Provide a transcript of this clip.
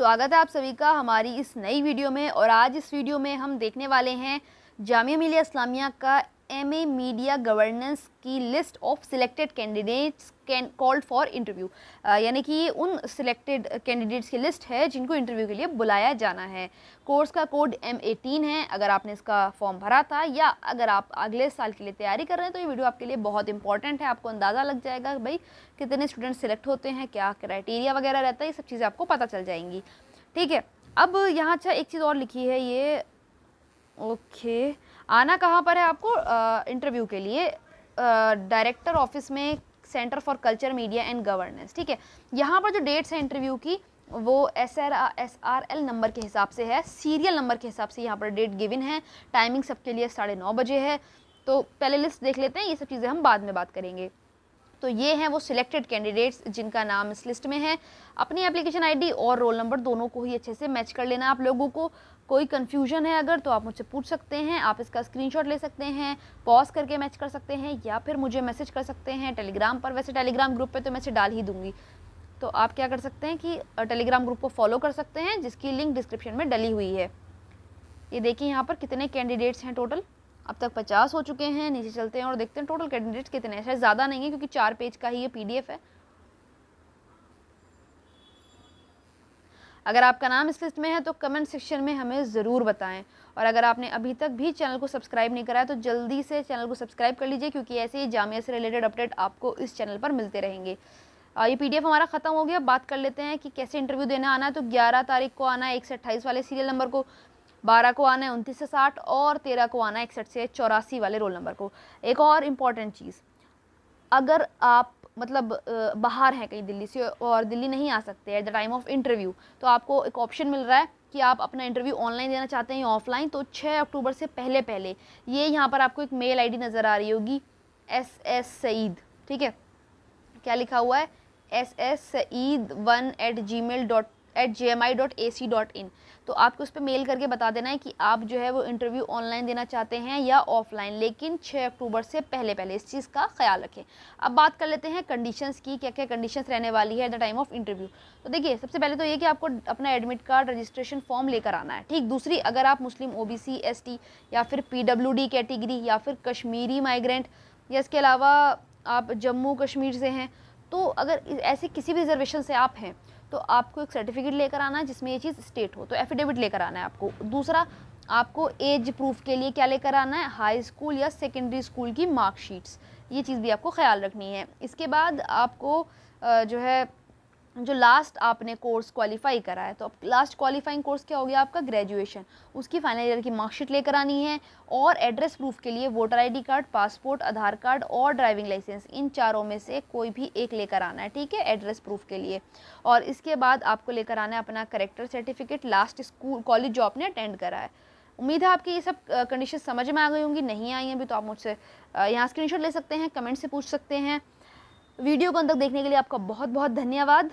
स्वागत है आप सभी का हमारी इस नई वीडियो में और आज इस वीडियो में हम देखने वाले हैं जामिया मिलिया इस्लामिया का एम ए मीडिया गवर्नेंस की list of selected candidates can called for interview यानी कि उन सिलेक्टेड कैंडिडेट्स की लिस्ट है जिनको इंटरव्यू के लिए बुलाया जाना है कोर्स का कोड एम एटीन है अगर आपने इसका फॉर्म भरा था या अगर आप अगले साल के लिए तैयारी कर रहे हैं तो ये वीडियो आपके लिए बहुत इंपॉर्टेंट है आपको अंदाज़ा लग जाएगा भाई कितने स्टूडेंट सिलेक्ट होते हैं क्या क्राइटेरिया वगैरह रहता है ये सब चीज़ें आपको पता चल जाएंगी ठीक है अब यहाँ अच्छा एक चीज़ और लिखी है ये ओके okay. आना कहाँ पर है आपको इंटरव्यू के लिए डायरेक्टर ऑफिस में centre for culture media and governance ठीक है यहाँ पर जो डेट्स हैं इंटरव्यू की वो S R S R L number के हिसाब से है सीरियल नंबर के हिसाब से यहाँ पर डेट गिविन है टाइमिंग सबके लिए साढ़े नौ बजे है तो पहले लिस्ट देख लेते हैं ये सब चीज़ें हम बाद में बात करेंगे तो ये हैं वो सिलेक्टेड कैंडिडेट्स जिनका नाम इस लिस्ट में है अपनी एप्लीकेशन आईडी और रोल नंबर दोनों को ही अच्छे से मैच कर लेना आप लोगों को कोई कन्फ्यूजन है अगर तो आप मुझसे पूछ सकते हैं आप इसका स्क्रीनशॉट ले सकते हैं पॉज करके मैच कर सकते हैं या फिर मुझे मैसेज कर सकते हैं टेलीग्राम पर वैसे टेलीग्राम ग्रुप पर तो मैसेज डाल ही दूँगी तो आप क्या कर सकते हैं कि टेलीग्राम ग्रुप को फॉलो कर सकते हैं जिसकी लिंक डिस्क्रिप्शन में डली हुई है ये देखिए यहाँ पर कितने कैंडिडेट्स हैं टोटल अब तक पचास हो चुके हैं नीचे चलते हैं और देखते हैं टोटल कैंडिडेट कितने हैं शायद ज़्यादा नहीं है क्योंकि चार पेज का ही ये पीडीएफ है अगर आपका नाम इस लिस्ट में है तो कमेंट सेक्शन में हमें ज़रूर बताएं और अगर आपने अभी तक भी चैनल को सब्सक्राइब नहीं कराया तो जल्दी से चैनल को सब्सक्राइब कर लीजिए क्योंकि ऐसे ही जामिया से रिलेटेड अपडेट आपको इस चैनल पर मिलते रहेंगे ये पीडीएफ हमारा ख़त्म हो गया बात कर लेते हैं कि कैसे इंटरव्यू देना आना है तो 11 तारीख को आना है एक से अट्ठाईस वाले सीरियल नंबर को बारह को आना है उनतीस से साठ और तेरह को आना है इकसठ से चौरासी वाले रोल नंबर को एक और इम्पॉर्टेंट चीज़ अगर आप मतलब बाहर हैं कहीं दिल्ली से और दिल्ली नहीं आ सकते at the time of interview तो आपको एक ऑप्शन मिल रहा है कि आप अपना इंटरव्यू ऑनलाइन देना चाहते हैं या ऑफलाइन तो 6 अक्टूबर से पहले पहले ये यहाँ पर आपको एक मेल आईडी नज़र आ रही होगी एस एस सईद ठीक है क्या लिखा हुआ है S S Saeed one at G mail dot at J M I dot A C dot in तो आपको उस पर मेल करके बता देना है कि आप जो है वो इंटरव्यू ऑनलाइन देना चाहते हैं या ऑफलाइन लेकिन 6 अक्टूबर से पहले पहले इस चीज़ का ख्याल रखें अब बात कर लेते हैं कंडीशंस की क्या क्या कंडीशंस रहने वाली है at the time of interview तो देखिए सबसे पहले तो ये कि आपको अपना एडमिट कार्ड रजिस्ट्रेशन फॉर्म लेकर आना है ठीक दूसरी अगर आप Muslim O B C S T या फिर पी डब्ल्यू डी कैटेगरी या फिर कश्मीरी माइग्रेंट या इसके अलावा आप जम्मू कश्मीर से हैं तो अगर ऐसे किसी भी रिजर्वेशन से आप हैं तो आपको एक सर्टिफिकेट लेकर आना है जिसमें ये चीज़ स्टेट हो तो एफिडेविट लेकर आना है आपको दूसरा आपको एज प्रूफ के लिए क्या लेकर आना है हाई स्कूल या सेकेंडरी स्कूल की मार्कशीट्स ये चीज़ भी आपको ख्याल रखनी है इसके बाद आपको जो है जो लास्ट आपने कोर्स क्वालिफाई करा है तो अब लास्ट क्वालिफाइंग कोर्स क्या हो गया आपका ग्रेजुएशन उसकी फाइनल ईयर की मार्कशीट लेकर आनी है और एड्रेस प्रूफ के लिए voter ID card passport Aadhaar card और ड्राइविंग लाइसेंस इन चारों में से कोई भी एक लेकर आना है ठीक है एड्रेस प्रूफ के लिए और इसके बाद आपको लेकर आना है अपना character certificate last school college जो आपने अटेंड करा है उम्मीद है आपकी ये सब कंडीशन समझ में आ गई होंगी नहीं आई अभी तो आप मुझसे यहाँ स्क्रीनशॉट ले सकते हैं कमेंट से पूछ सकते हैं वीडियो को अंत तक देखने के लिए आपका बहुत बहुत धन्यवाद